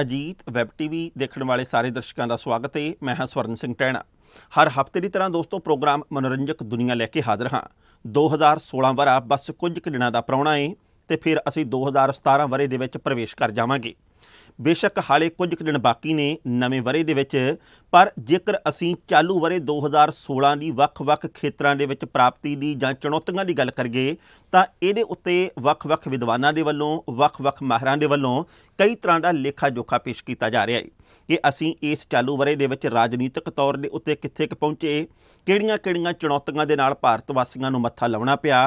Ajit web TV ਦੇਖਣ ਵਾਲੇ ਸਾਰੇ ਦਰਸ਼ਕਾਂ ਦਾ ਸਵਾਗਤ ਹੈ ਮੈਂ ਹਾਂ ਸਵਰਨ ਸਿੰਘ ਟੈਣਾ ਹਰ ਹਫਤੇ ਦੀ ਤਰ੍ਹਾਂ ਦੋਸਤੋ ਪ੍ਰੋਗਰਾਮ ਮਨੋਰੰਜਕ ਦੁਨੀਆ ਲੈ ਕੇ ਹਾਜ਼ਰ ਹਾਂ 2016 ਵਰਾ ਬਸ ਕੁਝ ਕਿ ਦਿਨਾਂ ਦਾ ਪ੍ਰਾਉਣਾ ਹੈ ਤੇ ਫਿਰ ਅਸੀਂ 2017 ਵਰੇ ਦੇ ਵਿੱਚ ਪ੍ਰਵੇਸ਼ ਕਰ ਜਾਵਾਂਗੇ ਬੇਸ਼ੱਕ ਹਾਲੇ ਕੁਝ ਦਿਨ ਬਾਕੀ ਨੇ ਨਵੇਂ ਵਰੇ ਦੇ ਵਿੱਚ ਪਰ ਜੇਕਰ ਅਸੀਂ ਚਾਲੂ ਵਰੇ 2016 ਦੀ ਵੱਖ-ਵੱਖ ਖੇਤਰਾਂ ਦੇ ਵਿੱਚ ਪ੍ਰਾਪਤੀ ਦੀ ਜਾਂ ਚੁਣੌਤੀਆਂ ਦੀ ਗੱਲ ਕਰੀਏ ਤਾਂ ਇਹਦੇ ਉੱਤੇ ਵੱਖ-ਵੱਖ ਵਿਦਵਾਨਾਂ ਦੇ ਵੱਲੋਂ ਵੱਖ-ਵੱਖ ਮਾਹਰਾਂ ਦੇ ਵੱਲੋਂ ਕਈ ਤਰ੍ਹਾਂ ਦਾ ਲੇਖਾ-ਜੋਖਾ ਪੇਸ਼ ਕੀਤਾ ਜਾ ਰਿਹਾ ਹੈ ਕਿ ਅਸੀਂ ਇਸ ਚਾਲੂ ਵਰੇ ਦੇ ਵਿੱਚ ਰਾਜਨੀਤਿਕ ਤੌਰ ਦੇ ਉੱਤੇ ਕਿੱਥੇ ਕ ਪਹੁੰਚੇ ਕਿਹੜੀਆਂ-ਕਿਹੜੀਆਂ ਚੁਣੌਤੀਆਂ ਦੇ ਨਾਲ ਭਾਰਤ ਵਾਸੀਆਂ ਨੂੰ ਮੱਥਾ ਲਾਉਣਾ ਪਿਆ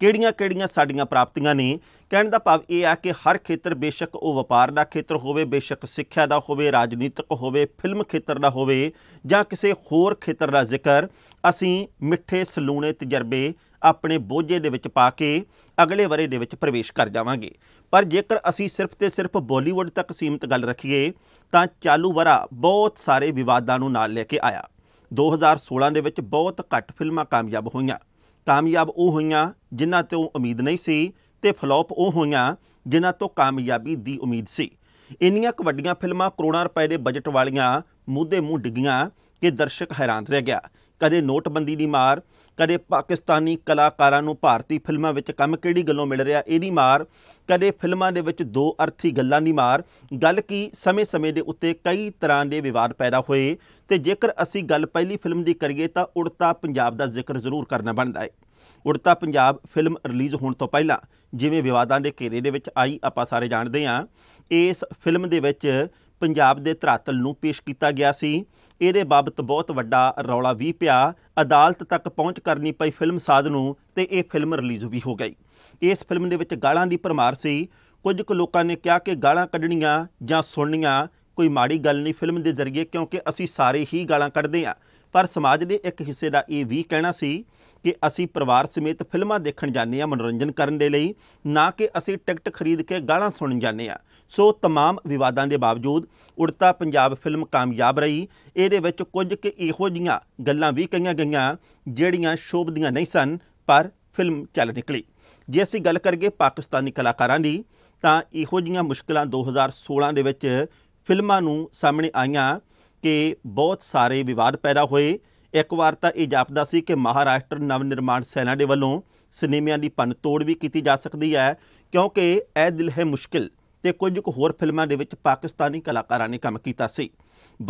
ਕਿਹੜੀਆਂ-ਕਿਹੜੀਆਂ ਸਾਡੀਆਂ ਪ੍ਰਾਪਤੀਆਂ ਨੇ ਕਹਿਣ ਦਾ ਭਾਵ ਇਹ ਆ ਕਿ ਹਰ ਖੇਤਰ ਬੇਸ਼ੱਕ ਉਹ ਵਪਾਰ ਦਾ ਖੇਤਰ ਹੋਵੇ ਬੇਸ਼ੱਕ ਸਿੱਖਿਆ ਦਾ ਹੋਵੇ ਰਾਜਨੀਤਿਕ ਹੋਵੇ ਫਿਲਮ ਖੇਤਰ ਦਾ ਹੋਵੇ ਜਾਂ ਕਿਸੇ ਹੋਰ ਖੇਤਰ ਦਾ ਜ਼ਿਕਰ ਅਸੀਂ ਮਿੱਠੇ ਸਲੂਣੇ ਤਜਰਬੇ ਆਪਣੇ ਬੋਝੇ ਦੇ ਵਿੱਚ ਪਾ ਕੇ ਅਗਲੇ ਵਰੇ ਦੇ ਵਿੱਚ ਪ੍ਰਵੇਸ਼ ਕਰ ਜਾਵਾਂਗੇ ਪਰ ਜੇਕਰ ਅਸੀਂ ਸਿਰਫ ਤੇ ਸਿਰਫ ਬਾਲੀਵੁੱਡ ਤੱਕ ਸੀਮਤ ਗੱਲ ਰੱਖੀਏ ਤਾਂ ਚਾਲੂ ਵਰਾ ਬਹੁਤ ਸਾਰੇ ਵਿਵਾਦਾਂ ਨੂੰ ਨਾਲ ਲੈ ਕੇ ਆਇਆ 2016 ਦੇ ਵਿੱਚ ਬਹੁਤ ਘੱਟ ਫਿਲਮਾਂ ਕਾਮਯਾਬ ਹੋਈਆਂ ਕਾਮਯਾਬ ਉਹ ਹੋਈਆਂ ਜਿਨ੍ਹਾਂ ਤੋਂ ਉਮੀਦ ਨਹੀਂ ਸੀ ਤੇ ਫਲॉप ਉਹ ਹੋਈਆਂ ਜਿਨ੍ਹਾਂ ਤੋਂ ਕਾਮਯਾਬੀ ਦੀ ਉਮੀਦ ਸੀ ਇੰਨੀਆਂ ਕੁ ਵੱਡੀਆਂ ਫਿਲਮਾਂ ਕਰੋੜਾਂ ਰੁਪਏ ਦੇ ਬਜਟ ਵਾਲੀਆਂ ਮੂਦੇ ਮੂੰਹ ਡਿੱਗੀਆਂ ਕਿ ਦਰਸ਼ਕ ਹੈਰਾਨ ਰਹਿ ਗਿਆ ਕਦੇ ਨੋਟਬੰਦੀ ਦੀ ਮਾਰ ਕਦੇ ਪਾਕਿਸਤਾਨੀ ਕਲਾਕਾਰਾਂ ਨੂੰ ਭਾਰਤੀ ਫਿਲਮਾਂ ਵਿੱਚ ਕੰਮ ਕਿਹੜੀ ਗੱਲੋਂ ਮਿਲ ਰਿਹਾ ਇਹਦੀ ਮਾਰ ਕਦੇ ਫਿਲਮਾਂ ਦੇ ਵਿੱਚ ਦੋ ਅਰਥੀ ਗੱਲਾਂ ਦੀ ਮਾਰ ਗੱਲ ਕੀ ਸਮੇਂ-ਸਮੇਂ ਦੇ ਉੱਤੇ ਕਈ ਤਰ੍ਹਾਂ ਦੇ ਵਿਵਾਦ ਪੈਦਾ ਹੋਏ ਤੇ ਜੇਕਰ ਅਸੀਂ ਗੱਲ ਪਹਿਲੀ ਫਿਲਮ ਦੀ ਕਰੀਏ ਤਾਂ ਉੜਤਾ ਪੰਜਾਬ ਦਾ ਜ਼ਿਕਰ ਜ਼ਰੂਰ ਕਰਨਾ ਬਣਦਾ ਹੈ ਉੜਤਾ ਪੰਜਾਬ ਫਿਲਮ ਰਿਲੀਜ਼ ਹੋਣ ਤੋਂ ਪਹਿਲਾਂ ਜਿਵੇਂ ਵਿਵਾਦਾਂ ਦੇ ਘੇਰੇ ਦੇ ਵਿੱਚ ਆਈ ਆਪਾਂ ਸਾਰੇ ਜਾਣਦੇ ਹਾਂ ਇਸ ਫਿਲਮ ਦੇ ਵਿੱਚ ਪੰਜਾਬ ਦੇ ਧਰਾਤਲ ਨੂੰ ਪੇਸ਼ ਕੀਤਾ ਗਿਆ ਸੀ ਇਹਦੇ ਬਾਬਤ ਬਹੁਤ ਵੱਡਾ ਰੌਲਾ ਵੀ ਪਿਆ ਅਦਾਲਤ ਤੱਕ ਪਹੁੰਚ ਕਰਨੀ ਪਈ ਫਿਲਮ ਸਾਜ਼ ਨੂੰ ਤੇ ਇਹ ਫਿਲਮ ਰਿਲੀਜ਼ ਵੀ ਹੋ ਗਈ ਇਸ ਫਿਲਮ ਦੇ ਵਿੱਚ ਗਾਲਾਂ ਦੀ ਪਰਮਾਰ ਸੀ ਕੁਝ ਕੁ ਲੋਕਾਂ ਨੇ ਕਿਹਾ ਕਿ ਗਾਲਾਂ ਕੱਢਣੀਆਂ ਜਾਂ ਸੁਣਨੀਆਂ ਕੋਈ ਮਾੜੀ ਗੱਲ ਨਹੀਂ ਫਿਲਮ ਦੇ ਜ਼ਰੀਏ ਕਿਉਂਕਿ ਅਸੀਂ ਸਾਰੇ ਹੀ ਗਾਲਾਂ ਕੱਢਦੇ ਆ ਪਰ ਸਮਾਜ ਦੇ ਇੱਕ ਹਿੱਸੇ ਦਾ ਇਹ ਵੀ ਕਹਿਣਾ ਸੀ ਕਿ ਅਸੀਂ ਪਰਿਵਾਰ ਸਮੇਤ ਫਿਲਮਾਂ ਦੇਖਣ ਜਾਂਦੇ ਆ ਮਨੋਰੰਜਨ ਕਰਨ ਦੇ ਲਈ ਨਾ ਕਿ ਅਸੀਂ ਟਿਕਟ ਖਰੀਦ ਕੇ ਗਾਣਾ ਸੁਣਨ ਜਾਂਦੇ ਆ ਸੋ तमाम ਵਿਵਾਦਾਂ ਦੇ ਬਾਵਜੂਦ ਉੜਤਾ ਪੰਜਾਬ ਫਿਲਮ ਕਾਮਯਾਬ ਰਹੀ ਇਹਦੇ ਵਿੱਚ ਕੁਝ ਕਿ ਇਹੋ ਜੀਆਂ ਗੱਲਾਂ ਵੀ ਕਹੀਆਂ ਗਈਆਂ ਜਿਹੜੀਆਂ ਸ਼ੋਭਦੀਆਂ ਨਹੀਂ ਸਨ ਪਰ ਫਿਲਮ ਚੱਲ ਨਿਕਲੀ ਜੇ ਅਸੀਂ ਗੱਲ ਕਰੀਏ ਪਾਕਿਸਤਾਨੀ ਕਲਾਕਾਰਾਂ ਦੀ ਤਾਂ ਇਹੋ ਜੀਆਂ ਮੁਸ਼ਕਲਾਂ 2016 ਦੇ ਵਿੱਚ ਫਿਲਮਾਂ ਨੂੰ ਸਾਹਮਣੇ ਆਈਆਂ ਕਿ ਬਹੁਤ ਸਾਰੇ ਵਿਵਾਦ ਪੈਦਾ ਹੋਏ ਇੱਕ ਵਾਰ ਤਾਂ ਇਹ ਜਾਪਦਾ ਸੀ ਕਿ ਮਹਾਰਾਸ਼ਟਰ ਨਵ ਨਿਰਮਾਣ ਸੈਨਾ ਦੇ ਵੱਲੋਂ ਸਿਨੇਮਿਆਂ ਦੀ ਪੰਨ ਤੋੜ ਵੀ ਕੀਤੀ ਜਾ ਸਕਦੀ ਹੈ ਕਿਉਂਕਿ ਇਹ ਦਿਲ ਹੈ ਮੁਸ਼ਕਿਲ ਤੇ ਕੁਝ ਕੁ ਹੋਰ ਫਿਲਮਾਂ ਦੇ ਵਿੱਚ ਪਾਕਿਸਤਾਨੀ ਕਲਾਕਾਰਾਂ ਨੇ ਕੰਮ ਕੀਤਾ ਸੀ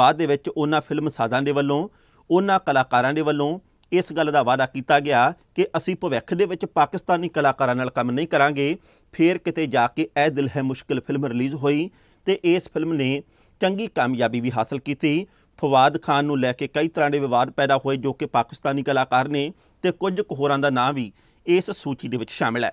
ਬਾਅਦ ਦੇ ਵਿੱਚ ਉਹਨਾਂ ਫਿਲਮ ਸਾਜ਼ਾਂ ਦੇ ਵੱਲੋਂ ਉਹਨਾਂ ਕਲਾਕਾਰਾਂ ਦੇ ਵੱਲੋਂ ਇਸ ਗੱਲ ਦਾ ਵਾਅਦਾ ਕੀਤਾ ਗਿਆ ਕਿ ਅਸੀਂ ਭਵਿੱਖ ਦੇ ਵਿੱਚ ਪਾਕਿਸਤਾਨੀ ਕਲਾਕਾਰਾਂ ਨਾਲ ਕੰਮ ਨਹੀਂ ਕਰਾਂਗੇ ਫੇਰ ਕਿਤੇ ਜਾ ਕੇ ਇਹ ਦਿਲ ਹੈ ਮੁਸ਼ਕਿਲ ਫਿਲਮ ਰਿਲੀਜ਼ ਹੋਈ ਤੇ ਇਸ ਫਿਲਮ ਨੇ ਚੰਗੀ ਕਾਮਯਾਬੀ ਵੀ ਹਾਸਲ ਕੀਤੀ ਫਵਾਦ ਖਾਨ ਨੂੰ ਲੈ ਕੇ ਕਈ ਤਰ੍ਹਾਂ ਦੇ ਵਿਵਾਦ ਪੈਦਾ ਹੋਏ ਜੋ ਕਿ ਪਾਕਿਸਤਾਨੀ ਕਲਾਕਾਰ ਨੇ ਤੇ ਕੁਝ ਹੋਰਾਂ ਦਾ ਨਾਂ ਵੀ ਇਸ ਸੂਚੀ ਦੇ ਵਿੱਚ ਸ਼ਾਮਿਲ ਹੈ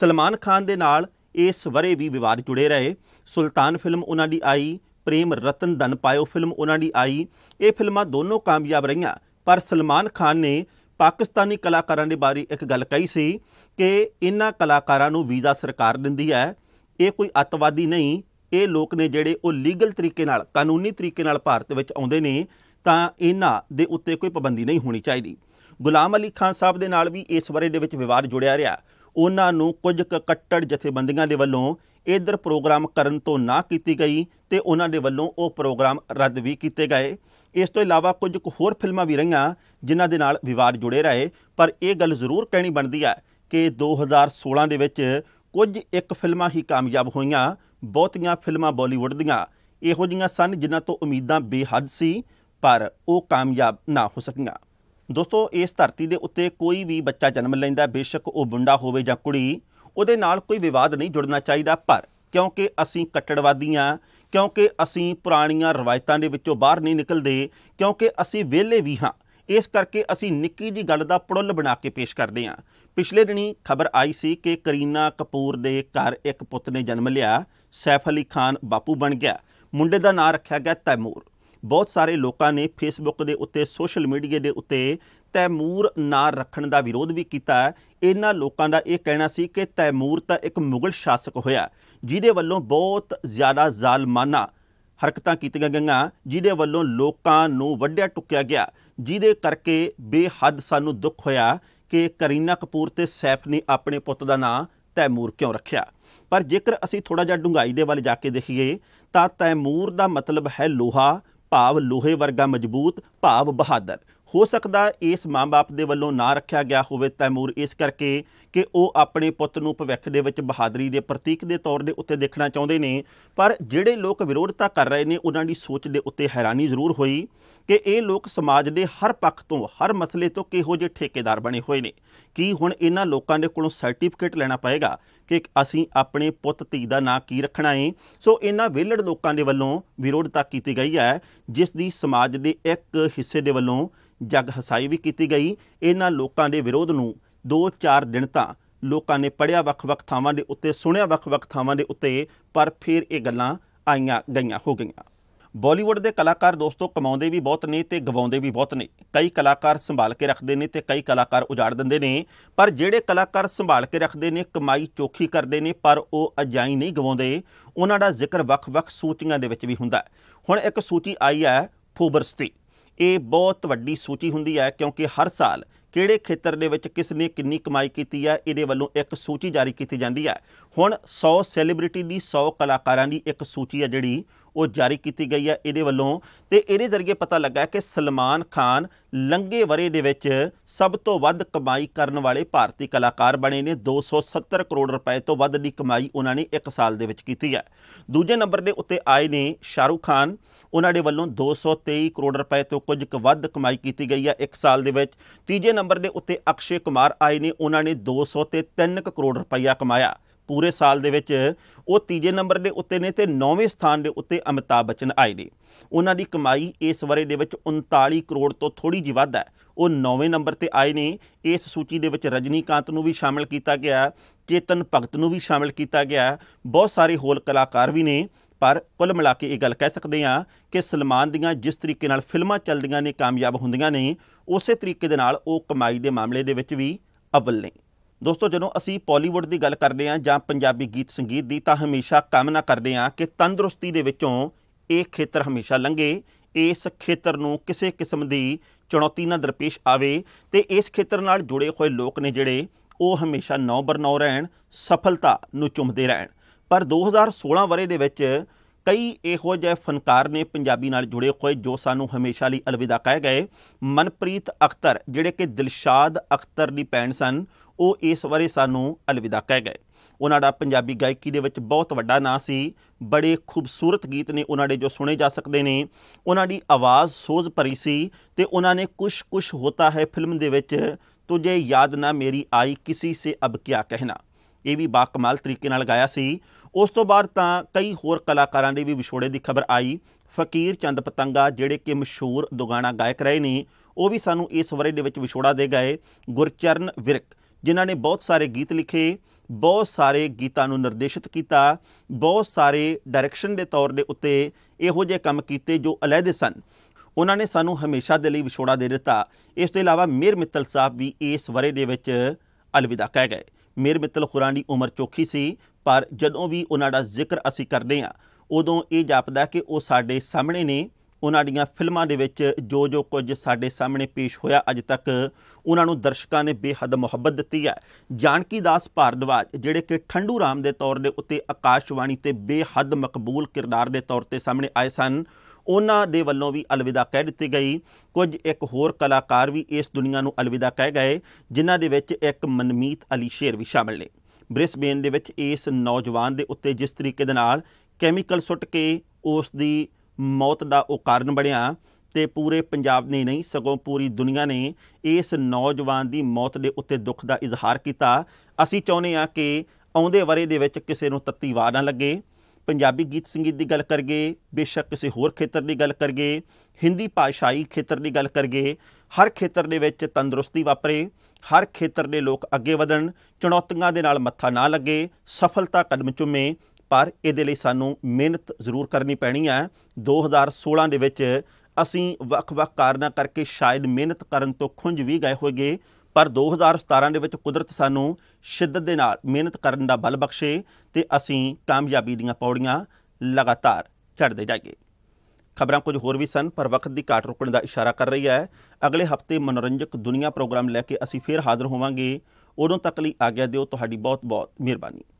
ਸਲਮਾਨ ਖਾਨ ਦੇ ਨਾਲ ਇਸ ਵਰੇ ਵੀ ਵਿਵਾਦ ਜੁੜੇ ਰਹੇ ਸੁਲਤਾਨ ਫਿਲਮ ਉਹਨਾਂ ਦੀ ਆਈ ਪ੍ਰੇਮ ਰਤਨ ਦਨ ਪਾਇਓ ਫਿਲਮ ਉਹਨਾਂ ਦੀ ਆਈ ਇਹ ਫਿਲਮਾਂ ਦੋਨੋਂ ਕਾਮਯਾਬ ਰਹੀਆਂ ਪਰ ਸਲਮਾਨ ਖਾਨ ਨੇ ਪਾਕਿਸਤਾਨੀ ਕਲਾਕਾਰਾਂ ਦੇ ਬਾਰੇ ਇੱਕ ਗੱਲ ਕਹੀ ਸੀ ਕਿ ਇਹਨਾਂ ਕਲਾਕਾਰਾਂ ਨੂੰ ਵੀਜ਼ਾ ਸਰਕਾਰ ਦਿੰਦੀ ਹੈ ਇਹ ਕੋਈ ਅਤਵਾਦੀ ਨਹੀਂ ਇਹ ਲੋਕ ਨੇ ਜਿਹੜੇ ਉਹ ਲੀਗਲ ਤਰੀਕੇ ਨਾਲ ਕਾਨੂੰਨੀ ਤਰੀਕੇ ਨਾਲ ਭਾਰਤ ਵਿੱਚ ਆਉਂਦੇ ਨੇ ਤਾਂ ਇਹਨਾਂ ਦੇ ਉੱਤੇ ਕੋਈ ਪਾਬੰਦੀ ਨਹੀਂ ਹੋਣੀ ਚਾਹੀਦੀ ਗੁਲਾਮ ਅਲੀ ਖਾਨ ਸਾਹਿਬ ਦੇ ਨਾਲ ਵੀ ਇਸ ਬਾਰੇ ਦੇ ਵਿੱਚ ਵਿਵਾਦ ਜੁੜਿਆ ਰਿਹਾ ਉਹਨਾਂ ਨੂੰ ਕੁਝ ਕੱਟੜ ਜਥੇਬੰਦੀਆਂ ਦੇ ਵੱਲੋਂ ਇਧਰ ਪ੍ਰੋਗਰਾਮ ਕਰਨ ਤੋਂ ਨਾ ਕੀਤੀ ਗਈ ਤੇ ਉਹਨਾਂ ਦੇ ਵੱਲੋਂ ਉਹ ਪ੍ਰੋਗਰਾਮ ਰੱਦ ਵੀ ਕੀਤੇ ਗਏ ਇਸ ਤੋਂ ਇਲਾਵਾ ਕੁਝ ਹੋਰ ਫਿਲਮਾਂ ਵੀ ਰਹੀਆਂ ਜਿਨ੍ਹਾਂ ਦੇ ਨਾਲ ਵਿਵਾਦ ਜੁੜੇ ਰਹੇ ਪਰ ਇਹ ਗੱਲ ਜ਼ਰੂਰ ਕਹਿਣੀ ਬਣਦੀ ਹੈ ਕਿ 2016 ਦੇ ਵਿੱਚ ਕੁਝ ਇੱਕ ਫਿਲਮਾਂ ਹੀ ਕਾਮਯਾਬ ਹੋਈਆਂ ਬਹੁਤੀਆਂ ਫਿਲਮਾਂ ਬਾਲੀਵੁੱਡ ਦੀਆਂ ਇਹੋ ਜਿਹੀਆਂ ਸਨ ਜਿਨ੍ਹਾਂ ਤੋਂ ਉਮੀਦਾਂ ਬੇਹੱਦ ਸੀ ਪਰ ਉਹ ਕਾਮਯਾਬ ਨਾ ਹੋ ਸਕੀਆਂ ਦੋਸਤੋ ਇਸ ਧਰਤੀ ਦੇ ਉੱਤੇ ਕੋਈ ਵੀ ਬੱਚਾ ਜਨਮ ਲੈਂਦਾ ਬੇਸ਼ੱਕ ਉਹ ਮੁੰਡਾ ਹੋਵੇ ਜਾਂ ਕੁੜੀ ਉਹਦੇ ਨਾਲ ਕੋਈ ਵਿਵਾਦ ਨਹੀਂ ਜੁੜਨਾ ਚਾਹੀਦਾ ਪਰ ਕਿਉਂਕਿ ਅਸੀਂ ਕੱਟੜਵਾਦੀਆਂ ਕਿਉਂਕਿ ਅਸੀਂ ਪੁਰਾਣੀਆਂ ਰਵਾਇਤਾਂ ਦੇ ਵਿੱਚੋਂ ਬਾਹਰ ਨਹੀਂ ਨਿਕਲਦੇ ਕਿਉਂਕਿ ਅਸੀਂ ਵਿਹਲੇ ਵੀ ਹਾਂ ਇਸ ਕਰਕੇ ਅਸੀਂ ਨਿੱਕੀ ਜੀ ਗੱਲ ਦਾ ਪੜੁੱਲ ਬਣਾ ਕੇ ਪੇਸ਼ ਕਰਦੇ ਹਾਂ ਪਿਛਲੇ ਦਿਨੀ ਖਬਰ ਆਈ ਸੀ ਕਿ ਕਰੀਨਾ ਕਪੂਰ ਦੇ ਘਰ ਇੱਕ ਪੁੱਤ ਨੇ ਜਨਮ ਲਿਆ ਸੈਫ ਅਲੀ ਖਾਨ ਬਾਪੂ ਬਣ ਗਿਆ ਮੁੰਡੇ ਦਾ ਨਾਂ ਰੱਖਿਆ ਗਿਆ ਤੈਮੂਰ ਬਹੁਤ ਸਾਰੇ ਲੋਕਾਂ ਨੇ ਫੇਸਬੁੱਕ ਦੇ ਉੱਤੇ ਸੋਸ਼ਲ ਮੀਡੀਆ ਦੇ ਉੱਤੇ ਤੈਮੂਰ ਨਾਂ ਰੱਖਣ ਦਾ ਵਿਰੋਧ ਵੀ ਕੀਤਾ ਇਹਨਾਂ ਲੋਕਾਂ ਦਾ ਇਹ ਕਹਿਣਾ ਸੀ ਕਿ ਤੈਮੂਰ ਤਾਂ ਇੱਕ ਮੁਗਲ ਸ਼ਾਸਕ ਹੋਇਆ ਜਿਹਦੇ ਵੱਲੋਂ ਬਹੁਤ ਜ਼ਿਆਦਾ ਜ਼ਾਲਮਾਨਾ ਹਰਕਤਾਂ ਕੀਤੀਆਂ ਗਈਆਂ ਜਿਹਦੇ ਵੱਲੋਂ ਲੋਕਾਂ ਨੂੰ ਵੱਡਿਆ ਟੁੱਕਿਆ ਗਿਆ ਜਿਹਦੇ ਕਰਕੇ ਬੇਹੱਦ ਸਾਨੂੰ ਦੁੱਖ ਹੋਇਆ ਕਿ ਕਰੀਨਾ ਕਪੂਰ ਤੇ ਸੈਫ ਨੇ ਆਪਣੇ ਪੁੱਤ ਦਾ ਨਾਂ ਤੈਮੂਰ ਕਿਉਂ ਰੱਖਿਆ ਪਰ ਜੇਕਰ ਅਸੀਂ ਥੋੜਾ ਜਿਹਾ ਡੁੰਗਾਈ ਦੇ ਵੱਲ ਜਾ ਕੇ ਦੇਖੀਏ ਤਾਂ ਤੈਮੂਰ ਦਾ ਮਤਲਬ ਹੈ ਲੋਹਾ ਭਾਵ ਲੋਹੇ ਵਰਗਾ ਮਜ਼ਬੂਤ ਭਾਵ ਬਹਾਦਰ ਹੋ ਸਕਦਾ ਇਸ ਮਾਂ-ਬਾਪ ਦੇ ਵੱਲੋਂ ਨਾ ਰੱਖਿਆ ਗਿਆ ਹੋਵੇ ਤੈਮੂਰ ਇਸ ਕਰਕੇ ਕਿ ਉਹ ਆਪਣੇ ਪੁੱਤ ਨੂੰ ਭਵਿੱਖ ਦੇ ਵਿੱਚ ਬਹਾਦਰੀ ਦੇ ਪ੍ਰਤੀਕ ਦੇ ਤੌਰ ਦੇ ਉੱਤੇ ਦੇਖਣਾ ਚਾਹੁੰਦੇ ਨੇ ਪਰ ਜਿਹੜੇ ਲੋਕ ਵਿਰੋਧਤਾ ਕਰ ਰਹੇ ਨੇ ਉਹਨਾਂ ਦੀ ਸੋਚ ਦੇ ਉੱਤੇ ਹੈਰਾਨੀ ਜ਼ਰੂਰ ਹੋਈ ਕਿ ਇਹ ਲੋਕ ਸਮਾਜ ਦੇ ਹਰ ਪੱਖ ਤੋਂ ਹਰ ਮਸਲੇ ਤੋਂ ਕਿਹੋ ਜਿਹੇ ਠੇਕੇਦਾਰ ਬਣੇ ਹੋਏ ਨੇ ਕੀ ਹੁਣ ਇਹਨਾਂ ਲੋਕਾਂ ਦੇ ਕੋਲੋਂ ਸਰਟੀਫਿਕੇਟ ਲੈਣਾ ਪਏਗਾ ਕਿ ਅਸੀਂ ਆਪਣੇ ਪੁੱਤ ਧੀ ਦਾ ਨਾਂ ਕੀ ਰੱਖਣਾ ਹੈ ਸੋ ਇਹਨਾਂ ਵਿਹਲੜ ਲੋਕਾਂ ਦੇ ਵੱਲੋਂ ਵਿਰੋਧਤਾ ਕੀਤੀ ਗਈ ਹੈ ਜਿਸ ਦੀ ਸਮਾਜ ਦੇ ਇੱਕ ਹਿੱਸੇ ਦੇ ਵੱਲੋਂ ਜਗ ਹਸਾਈ ਵੀ ਕੀਤੀ ਗਈ ਇਹਨਾਂ ਲੋਕਾਂ ਦੇ ਵਿਰੋਧ ਨੂੰ 2-4 ਦਿਨ ਤਾਂ ਲੋਕਾਂ ਨੇ ਪੜਿਆ ਵੱਖ-ਵੱਖ ਥਾਵਾਂ ਦੇ ਉੱਤੇ ਸੁਣਿਆ ਵੱਖ-ਵੱਖ ਥਾਵਾਂ ਦੇ ਉੱਤੇ ਪਰ ਫਿਰ ਇਹ ਗੱਲਾਂ ਆਈਆਂ ਗਈਆਂ ਹੋ ਗਈਆਂ ਬਾਲੀਵੁੱਡ ਦੇ ਕਲਾਕਾਰ ਦੋਸਤੋ ਕਮਾਉਂਦੇ ਵੀ ਬਹੁਤ ਨੇ ਤੇ ਗਵਾਉਂਦੇ ਵੀ ਬਹੁਤ ਨੇ ਕਈ ਕਲਾਕਾਰ ਸੰਭਾਲ ਕੇ ਰੱਖਦੇ ਨੇ ਤੇ ਕਈ ਕਲਾਕਾਰ ਉਜਾੜ ਦਿੰਦੇ ਨੇ ਪਰ ਜਿਹੜੇ ਕਲਾਕਾਰ ਸੰਭਾਲ ਕੇ ਰੱਖਦੇ ਨੇ ਕਮਾਈ ਚੋਖੀ ਕਰਦੇ ਨੇ ਪਰ ਉਹ ਅਜਾਈ ਨਹੀਂ ਗਵਾਉਂਦੇ ਉਹਨਾਂ ਦਾ ਜ਼ਿਕਰ ਵੱਖ-ਵੱਖ ਸੂਚੀਆਂ ਦੇ ਵਿੱਚ ਵੀ ਹੁੰਦਾ ਹੁਣ ਇੱਕ ਸੂਚੀ ਆਈ ਹੈ ਫੋਬਰਸਤੀ ਇਹ ਬਹੁਤ ਵੱਡੀ ਸੂਚੀ ਹੁੰਦੀ ਹੈ ਕਿਉਂਕਿ ਹਰ ਸਾਲ ਕਿਹੜੇ ਖੇਤਰ ਦੇ ਵਿੱਚ ਕਿਸ ਨੇ ਕਿੰਨੀ ਕਮਾਈ ਕੀਤੀ ਹੈ ਇਹਦੇ ਵੱਲੋਂ ਇੱਕ ਸੂਚੀ ਜਾਰੀ ਕੀਤੀ ਜਾਂਦੀ ਹੈ ਹੁਣ 100 ਸੈਲੀਬ੍ਰਿਟੀ ਦੀ 100 ਕਲਾਕਾਰਾਂ ਦੀ ਇੱਕ ਸੂਚੀ ਹੈ ਜਿਹੜੀ ਉਹ ਜਾਰੀ ਕੀਤੀ ਗਈ ਹੈ ਇਹਦੇ ਵੱਲੋਂ ਤੇ ਇਹਦੇ ਜ਼ਰੀਏ ਪਤਾ ਲੱਗਾ ਕਿ ਸਲਮਾਨ ਖਾਨ ਲੰਗੇ ਵਰੇ ਦੇ ਵਿੱਚ ਸਭ ਤੋਂ ਵੱਧ ਕਮਾਈ ਕਰਨ ਵਾਲੇ ਭਾਰਤੀ ਕਲਾਕਾਰ ਬਣੇ ਨੇ 270 ਕਰੋੜ ਰੁਪਏ ਤੋਂ ਵੱਧ ਦੀ ਕਮਾਈ ਉਹਨਾਂ ਨੇ 1 ਸਾਲ ਦੇ ਵਿੱਚ ਕੀਤੀ ਹੈ ਦੂਜੇ ਨੰਬਰ ਦੇ ਉੱਤੇ ਆਏ ਨੇ ਸ਼ਾਹਰੂਖ ਖਾਨ ਉਹਨਾਂ ਦੇ ਵੱਲੋਂ 223 ਕਰੋੜ ਰੁਪਏ ਤੋਂ ਕੁਝ ਵੱਧ ਕਮਾਈ ਕੀਤੀ ਗਈ ਹੈ 1 ਸਾਲ ਦੇ ਵਿੱਚ ਤੀਜੇ ਨੰਬਰ ਦੇ ਉੱਤੇ ਅਕਸ਼ੇ ਕੁਮਾਰ ਆਏ ਨੇ ਉਹਨਾਂ ਨੇ 200 ਤੇ 3 ਕਰੋੜ ਰੁਪਈਆ ਕਮਾਇਆ ਪੂਰੇ ਸਾਲ ਦੇ ਵਿੱਚ ਉਹ ਤੀਜੇ ਨੰਬਰ ਦੇ ਉੱਤੇ ਨੇ ਤੇ ਨੌਵੇਂ ਸਥਾਨ ਦੇ ਉੱਤੇ ਅਮਿਤਾਭ ਬਚਨ ਆਏ ਨੇ ਉਹਨਾਂ ਦੀ ਕਮਾਈ ਇਸ ਵਰੇ ਦੇ ਵਿੱਚ 39 ਕਰੋੜ ਤੋਂ ਥੋੜੀ ਜਿਹੀ ਵੱਧ ਹੈ ਉਹ ਨੌਵੇਂ ਨੰਬਰ ਤੇ ਆਏ ਨੇ ਇਸ ਸੂਚੀ ਦੇ ਵਿੱਚ ਰਜਨੀਕਾਂਤ ਨੂੰ ਵੀ ਸ਼ਾਮਿਲ ਕੀਤਾ ਗਿਆ ਚੇਤਨ ਭਗਤ ਨੂੰ ਵੀ ਸ਼ਾਮਿਲ ਕੀਤਾ ਗਿਆ ਬਹੁਤ ਸਾਰੇ ਹੋਰ ਕਲਾਕਾਰ ਵੀ ਨੇ ਪਰ ਕੁੱਲ ਮਿਲਾ ਕੇ ਇਹ ਗੱਲ ਕਹਿ ਸਕਦੇ ਹਾਂ ਕਿ ਸਲਮਾਨ ਦੀਆਂ ਜਿਸ ਤਰੀਕੇ ਨਾਲ ਫਿਲਮਾਂ ਚੱਲਦੀਆਂ ਨੇ ਕਾਮਯਾਬ ਹੁੰਦੀਆਂ ਨੇ ਉਸੇ ਤਰੀਕੇ ਦੇ ਨਾਲ ਉਹ ਕਮਾਈ ਦੇ ਮਾਮਲੇ ਦੇ ਵਿੱਚ ਵੀ ਅਵਲ ਨੇ ਦੋਸਤੋ ਜਦੋਂ ਅਸੀਂ ਪਾਲੀਵੁੱਡ ਦੀ ਗੱਲ ਕਰਦੇ ਹਾਂ ਜਾਂ ਪੰਜਾਬੀ ਗੀਤ ਸੰਗੀਤ ਦੀ ਤਾਂ ਹਮੇਸ਼ਾ ਕਾਮਨਾ ਕਰਦੇ ਹਾਂ ਕਿ ਤੰਦਰੁਸਤੀ ਦੇ ਵਿੱਚੋਂ ਇਹ ਖੇਤਰ ਹਮੇਸ਼ਾ ਲੰਘੇ ਇਸ ਖੇਤਰ ਨੂੰ ਕਿਸੇ ਕਿਸਮ ਦੀ ਚੁਣੌਤੀ ਨਾ ਦਰਪੇਸ਼ ਆਵੇ ਤੇ ਇਸ ਖੇਤਰ ਨਾਲ ਜੁੜੇ ਹੋਏ ਲੋਕ ਨੇ ਜਿਹੜੇ ਉਹ ਹਮੇਸ਼ਾ ਨੌ ਬਰਨੌ ਰਹਿਣ ਸਫਲਤਾ ਨੂੰ ਚੁੰਮਦੇ ਰਹਿਣ ਪਰ 2016 ਵਰੇ ਦੇ ਵਿੱਚ ਕਈ ਇਹੋ ਜਿਹੇ ਫਨਕਾਰ ਨੇ ਪੰਜਾਬੀ ਨਾਲ ਜੁੜੇ ਹੋਏ ਜੋ ਸਾਨੂੰ ਹਮੇਸ਼ਾ ਲਈ ਅਲਵਿਦਾ ਕਹਿ ਗਏ ਮਨਪ੍ਰੀਤ ਅਖਤਰ ਜਿਹੜੇ ਕਿ ਦਿਲਸ਼ਾਦ ਅਖਤਰ ਦੀ ਪੈਣ ਸਨ ਉਹ ਇਸ ਵਾਰੇ ਸਾਨੂੰ ਅਲਵਿਦਾ ਕਹਿ ਗਏ ਉਹਨਾਂ ਦਾ ਪੰਜਾਬੀ ਗਾਇਕੀ ਦੇ ਵਿੱਚ ਬਹੁਤ ਵੱਡਾ ਨਾਂ ਸੀ ਬੜੇ ਖੂਬਸੂਰਤ ਗੀਤ ਨੇ ਉਹਨਾਂ ਦੇ ਜੋ ਸੁਣੇ ਜਾ ਸਕਦੇ ਨੇ ਉਹਨਾਂ ਦੀ ਆਵਾਜ਼ ਸੋਜ਼ ਭਰੀ ਸੀ ਤੇ ਉਹਨਾਂ ਨੇ ਕੁਛ ਕੁਛ ਹੋਤਾ ਹੈ ਫਿਲਮ ਦੇ ਵਿੱਚ ਤੁਝੇ ਯਾਦ ਨਾ ਮੇਰੀ ਆਈ ਕਿਸੇ ਸੇ ਅਬ ਕੀ ਕਹਿਣਾ ਇਹ ਵੀ ਬਾ ਕਮਾਲ ਤਰੀਕੇ ਨਾਲ ਗਾਇਆ ਸੀ ਉਸ ਤੋਂ ਬਾਅਦ ਤਾਂ ਕਈ ਹੋਰ ਕਲਾਕਾਰਾਂ ਦੇ ਵੀ ਵਿਛੋੜੇ ਦੀ ਖਬਰ ਆਈ ਫਕੀਰ ਚੰਦ ਪਤੰਗਾ ਜਿਹੜੇ ਕਿ ਮਸ਼ਹੂਰ ਦੁਗਾਣਾ ਗਾਇਕ ਰਹੇ ਨੇ ਉਹ ਵੀ ਸਾਨੂੰ ਇਸ ਵਰੇ ਦੇ ਵਿੱਚ ਵਿਛੋੜਾ ਦੇ ਗਏ ਗੁਰਚਰਨ ਵਿਰਕ ਜਿਨ੍ਹਾਂ ਨੇ ਬਹੁਤ ਸਾਰੇ ਗੀਤ ਲਿਖੇ ਬਹੁਤ ਸਾਰੇ ਗੀਤਾਂ ਨੂੰ ਨਿਰਦੇਸ਼ਿਤ ਕੀਤਾ ਬਹੁਤ ਸਾਰੇ ਡਾਇਰੈਕਸ਼ਨ ਦੇ ਤੌਰ ਦੇ ਉੱਤੇ ਇਹੋ ਜਿਹੇ ਕੰਮ ਕੀਤੇ ਜੋ ਅਲੱਗ ਸਨ ਉਹਨਾਂ ਨੇ ਸਾਨੂੰ ਹਮੇਸ਼ਾ ਦੇ ਲਈ ਵਿਛੋੜਾ ਦੇ ਦਿੱਤਾ ਇਸ ਤੋਂ ਇਲਾਵਾ ਮੇਰ ਮਿੱਤਲ ਸਾਹਿਬ ਵੀ ਇਸ ਵਰੇ ਦੇ ਵਿੱਚ ਅਲਵਿਦਾ ਕਹਿ ਗਏ ਮੇਰ ਮਿੱਤਲ ਖੁਰਾਂ ਦੀ ਉਮਰ ਚੋਖੀ ਸੀ ਪਰ ਜਦੋਂ ਵੀ ਉਹਨਾਂ ਦਾ ਜ਼ਿਕਰ ਅਸੀਂ ਕਰਦੇ ਹਾਂ ਉਦੋਂ ਇਹ ਜਾਪਦਾ ਕਿ ਉਹ ਸਾਡੇ ਸਾਹਮਣੇ ਨੇ ਉਹਨਾਂ ਦੀਆਂ ਫਿਲਮਾਂ ਦੇ ਵਿੱਚ ਜੋ ਜੋ ਕੁਝ ਸਾਡੇ ਸਾਹਮਣੇ ਪੇਸ਼ ਹੋਇਆ ਅੱਜ ਤੱਕ ਉਹਨਾਂ ਨੂੰ ਦਰਸ਼ਕਾਂ ਨੇ ਬੇਹੱਦ ਮੁਹੱਬਤ ਦਿੱਤੀ ਹੈ ਜਾਨਕੀ ਦਾਸ ਭਾਰਦਵਾਜ ਜਿਹੜੇ ਕਿ ਠੰਡੂ ਰਾਮ ਦੇ ਤੌਰ ਦੇ ਉੱਤੇ ਆਕਾਸ਼ਵਾਣੀ ਤੇ ਬੇਹੱਦ ਮਕਬੂਲ ਕਿਰਦਾਰ ਦੇ ਤੌਰ ਤੇ ਸਾਹਮਣੇ ਆਏ ਸਨ ਉਹਨਾਂ ਦੇ ਵੱਲੋਂ ਵੀ ਅਲਵਿਦਾ ਕਹਿ ਦਿੱਤੀ ਗਈ ਕੁਝ ਇੱਕ ਹੋਰ ਕਲਾਕਾਰ ਵੀ ਇਸ ਦੁਨੀਆ ਨੂੰ ਅਲਵਿਦਾ ਕਹਿ ਗਏ ਜਿਨ੍ਹਾਂ ਦੇ ਵਿੱਚ ਇੱਕ ਮਨਮੀਤ ਅਲੀ ਸ਼ੇਰ ਵੀ ਸ਼ਾਮਲ ਨੇ ਬ੍ਰਿਸਬੇਨ ਦੇ ਵਿੱਚ ਇਸ ਨੌਜਵਾਨ ਦੇ ਉੱਤੇ ਜਿਸ ਤਰੀਕੇ ਦੇ ਨਾਲ ਕੈਮੀਕਲ ਸੁੱਟ ਕੇ ਉਸ ਦੀ ਮੌਤ ਦਾ ਉਹ ਕਾਰਨ ਬਣਿਆ ਤੇ ਪੂਰੇ ਪੰਜਾਬ ਨੇ ਨਹੀਂ ਸਗੋਂ ਪੂਰੀ ਦੁਨੀਆ ਨੇ ਇਸ ਨੌਜਵਾਨ ਦੀ ਮੌਤ ਦੇ ਉੱਤੇ ਦੁੱਖ ਦਾ ਇਜ਼ਹਾਰ ਕੀਤਾ ਅਸੀਂ ਚਾਹੁੰਦੇ ਹਾਂ ਕਿ ਆਉਂਦੇ ਵਰੇ ਦੇ ਵਿੱਚ ਕਿਸੇ ਨੂੰ ਤੱਤੀ ਵਾਰ ਨਾ ਲੱਗੇ ਪੰਜਾਬੀ ਗੀਤ ਸੰਗੀਤ ਦੀ ਗੱਲ ਕਰਗੇ ਬੇਸ਼ੱਕ ਕਿਸੇ ਹੋਰ ਖੇਤਰ ਦੀ ਗੱਲ ਕਰਗੇ ਹਿੰਦੀ ਭਾਸ਼ਾਈ ਖੇਤਰ ਦੀ ਗੱਲ ਕਰਗੇ ਹਰ ਖੇਤਰ ਦੇ ਵਿੱਚ ਤੰਦਰੁਸਤੀ ਵਾਪਰੇ ਹਰ ਖੇਤਰ ਦੇ ਲੋਕ ਅੱਗੇ ਵਧਣ ਚੁਣੌਤੀਆਂ ਦੇ ਨਾਲ ਮੱਥਾ ਨਾ ਲੱਗੇ ਸਫਲਤਾ ਕਦਮ ਚੁੰਮੇ ਪਰ ਇਹਦੇ ਲਈ ਸਾਨੂੰ ਮਿਹਨਤ ਜ਼ਰੂਰ ਕਰਨੀ ਪੈਣੀ ਹੈ 2016 ਦੇ ਵਿੱਚ ਅਸੀਂ ਵੱਖ-ਵੱਖ ਕਾਰਨਾਂ ਕਰਕੇ ਸ਼ਾਇਦ ਮਿਹਨਤ ਕਰਨ ਤੋਂ ਖੁੰਝ ਵੀ ਗਏ ਹੋਗੇ ਪਰ 2017 ਦੇ ਵਿੱਚ ਕੁਦਰਤ ਸਾਨੂੰ ਸ਼ਿੱਦਤ ਦੇ ਨਾਲ ਮਿਹਨਤ ਕਰਨ ਦਾ ਬਲ ਬਖਸ਼ੇ ਤੇ ਅਸੀਂ ਕਾਮਯਾਬੀ ਦੀਆਂ ਪੌੜੀਆਂ ਲਗਾਤਾਰ ਚੜ੍ਹਦੇ ਜਾਈਏ ਖਬਰਾਂ ਕੁਝ ਹੋਰ ਵੀ ਸਨ ਪਰ ਵਕਤ ਦੀ ਘਾਟ ਰੁਕਣ ਦਾ ਇਸ਼ਾਰਾ ਕਰ ਰਹੀ ਹੈ ਅਗਲੇ ਹਫਤੇ ਮਨੋਰੰਜਕ ਦੁਨੀਆ ਪ੍ਰੋਗਰਾਮ ਲੈ ਕੇ ਅਸੀਂ ਫੇਰ ਹਾਜ਼ਰ ਹੋਵਾਂਗੇ ਉਦੋਂ ਤੱਕ ਲਈ ਆਗਿਆ ਦਿਓ ਤੁਹਾਡੀ ਬਹੁਤ ਬਹੁਤ ਮਿਹਰਬਾਨੀ